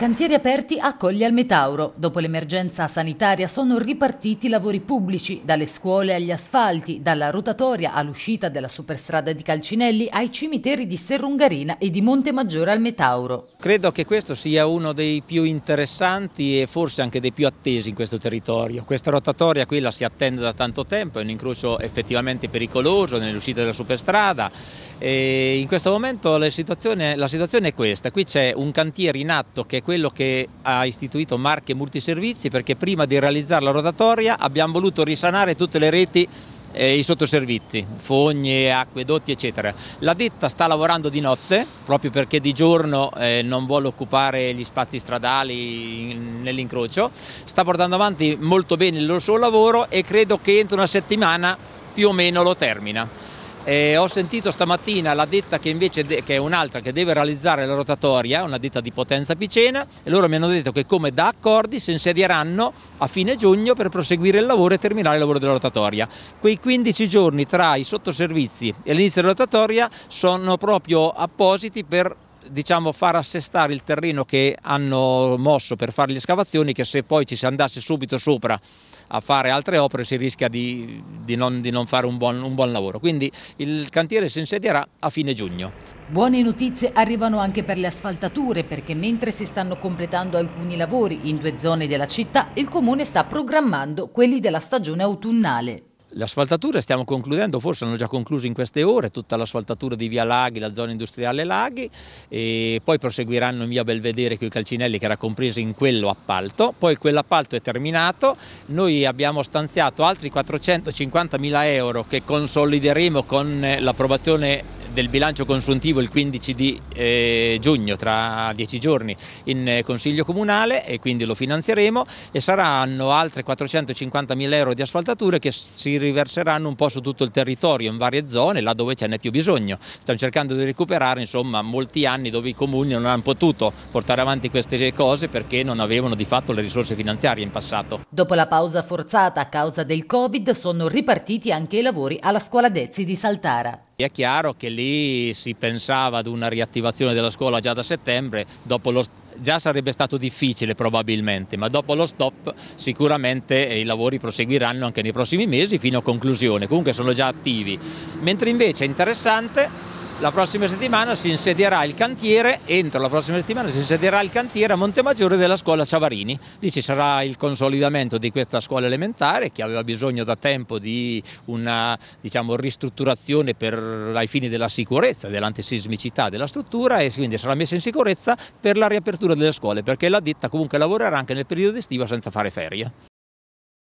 Cantieri aperti accoglie al Metauro. Dopo l'emergenza sanitaria sono ripartiti i lavori pubblici, dalle scuole agli asfalti, dalla rotatoria all'uscita della superstrada di Calcinelli ai cimiteri di Serrungarina e di Monte Maggiore al Metauro. Credo che questo sia uno dei più interessanti e forse anche dei più attesi in questo territorio. Questa rotatoria qui la si attende da tanto tempo, è un incrocio effettivamente pericoloso nell'uscita della superstrada e in questo momento la situazione, la situazione è questa. Qui c'è un cantiere in atto che è quello che ha istituito Marche Multiservizi perché prima di realizzare la rotatoria abbiamo voluto risanare tutte le reti e i sottoservizi, fogne, acquedotti eccetera. La ditta sta lavorando di notte proprio perché di giorno eh, non vuole occupare gli spazi stradali nell'incrocio, sta portando avanti molto bene il suo lavoro e credo che entro una settimana più o meno lo termina. E ho sentito stamattina la ditta che invece che è un'altra che deve realizzare la rotatoria, una ditta di potenza Picena, e loro mi hanno detto che come da accordi si insedieranno a fine giugno per proseguire il lavoro e terminare il lavoro della rotatoria. Quei 15 giorni tra i sottoservizi e l'inizio della rotatoria sono proprio appositi per diciamo, far assestare il terreno che hanno mosso per fare le scavazioni che se poi ci si andasse subito sopra a fare altre opere si rischia di, di, non, di non, fare un buon, un buon lavoro. Quindi il cantiere si insedierà a fine giugno. Buone notizie arrivano anche per le asfaltature perché mentre si stanno completando alcuni lavori in due zone della città il comune sta programmando quelli della stagione autunnale. Le asfaltature stiamo concludendo, forse hanno già concluso in queste ore, tutta l'asfaltatura di via Laghi, la zona industriale Laghi e poi proseguiranno in via Belvedere con i calcinelli che era compreso in quello appalto, poi quell'appalto è terminato, noi abbiamo stanziato altri 450 mila euro che consolideremo con eh, l'approvazione del bilancio consuntivo il 15 di eh, giugno, tra dieci giorni, in eh, Consiglio Comunale e quindi lo finanzieremo e saranno altre 450 mila euro di asfaltature che si riverseranno un po' su tutto il territorio, in varie zone, là dove ce n'è più bisogno. Stiamo cercando di recuperare insomma, molti anni dove i comuni non hanno potuto portare avanti queste cose perché non avevano di fatto le risorse finanziarie in passato. Dopo la pausa forzata a causa del Covid sono ripartiti anche i lavori alla scuola Dezzi di Saltara. È chiaro che lì si pensava ad una riattivazione della scuola già da settembre, dopo lo già sarebbe stato difficile probabilmente, ma dopo lo stop sicuramente i lavori proseguiranno anche nei prossimi mesi fino a conclusione, comunque sono già attivi. Mentre invece è interessante la prossima settimana si insedierà il cantiere, entro la prossima settimana si insedierà il cantiere a Montemaggiore della scuola Savarini. Lì ci sarà il consolidamento di questa scuola elementare che aveva bisogno da tempo di una diciamo, ristrutturazione per, ai fini della sicurezza, dell'antisismicità della struttura e quindi sarà messa in sicurezza per la riapertura delle scuole perché la ditta comunque lavorerà anche nel periodo estivo senza fare ferie.